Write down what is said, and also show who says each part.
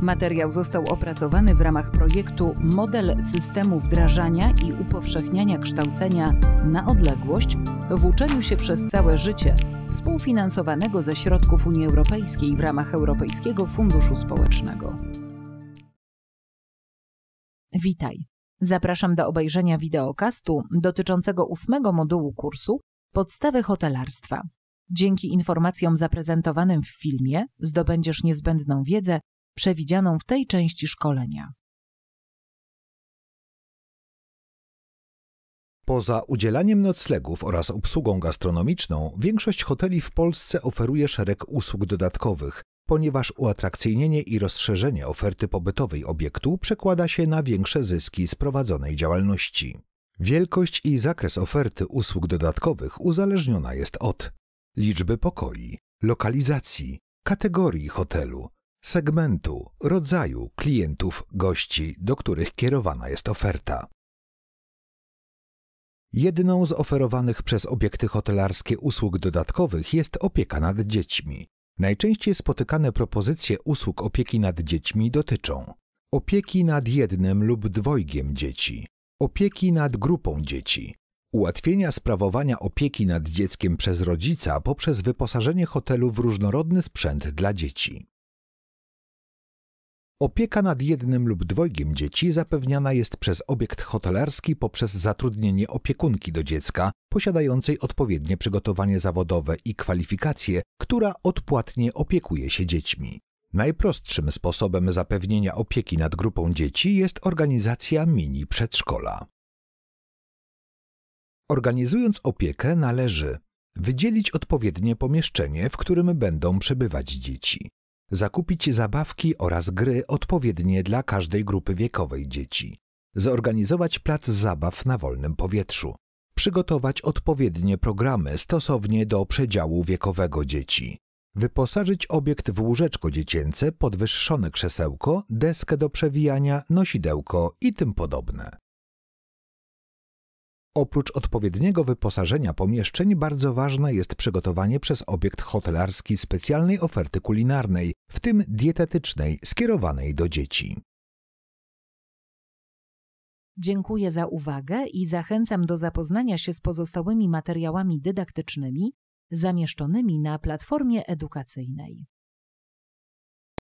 Speaker 1: Materiał został opracowany w ramach projektu Model systemu wdrażania i upowszechniania kształcenia na odległość w uczeniu się przez całe życie, współfinansowanego ze środków Unii Europejskiej w ramach Europejskiego Funduszu Społecznego. Witaj. Zapraszam do obejrzenia wideokastu dotyczącego ósmego modułu kursu Podstawy hotelarstwa. Dzięki informacjom zaprezentowanym w filmie zdobędziesz niezbędną wiedzę przewidzianą w tej części szkolenia.
Speaker 2: Poza udzielaniem noclegów oraz obsługą gastronomiczną, większość hoteli w Polsce oferuje szereg usług dodatkowych, ponieważ uatrakcyjnienie i rozszerzenie oferty pobytowej obiektu przekłada się na większe zyski z prowadzonej działalności. Wielkość i zakres oferty usług dodatkowych uzależniona jest od liczby pokoi, lokalizacji, kategorii hotelu, segmentu, rodzaju klientów, gości, do których kierowana jest oferta. Jedną z oferowanych przez obiekty hotelarskie usług dodatkowych jest opieka nad dziećmi. Najczęściej spotykane propozycje usług opieki nad dziećmi dotyczą opieki nad jednym lub dwojgiem dzieci, opieki nad grupą dzieci, ułatwienia sprawowania opieki nad dzieckiem przez rodzica poprzez wyposażenie hotelu w różnorodny sprzęt dla dzieci. Opieka nad jednym lub dwojgiem dzieci zapewniana jest przez obiekt hotelarski poprzez zatrudnienie opiekunki do dziecka, posiadającej odpowiednie przygotowanie zawodowe i kwalifikacje, która odpłatnie opiekuje się dziećmi. Najprostszym sposobem zapewnienia opieki nad grupą dzieci jest organizacja mini przedszkola. Organizując opiekę należy wydzielić odpowiednie pomieszczenie, w którym będą przebywać dzieci zakupić zabawki oraz gry odpowiednie dla każdej grupy wiekowej dzieci, zorganizować plac zabaw na wolnym powietrzu, przygotować odpowiednie programy stosownie do przedziału wiekowego dzieci, wyposażyć obiekt w łóżeczko dziecięce, podwyższone krzesełko, deskę do przewijania, nosidełko i tym podobne. Oprócz odpowiedniego wyposażenia pomieszczeń bardzo ważne jest przygotowanie przez obiekt hotelarski specjalnej oferty kulinarnej, w tym dietetycznej skierowanej do dzieci.
Speaker 1: Dziękuję za uwagę i zachęcam do zapoznania się z pozostałymi materiałami dydaktycznymi zamieszczonymi na platformie edukacyjnej.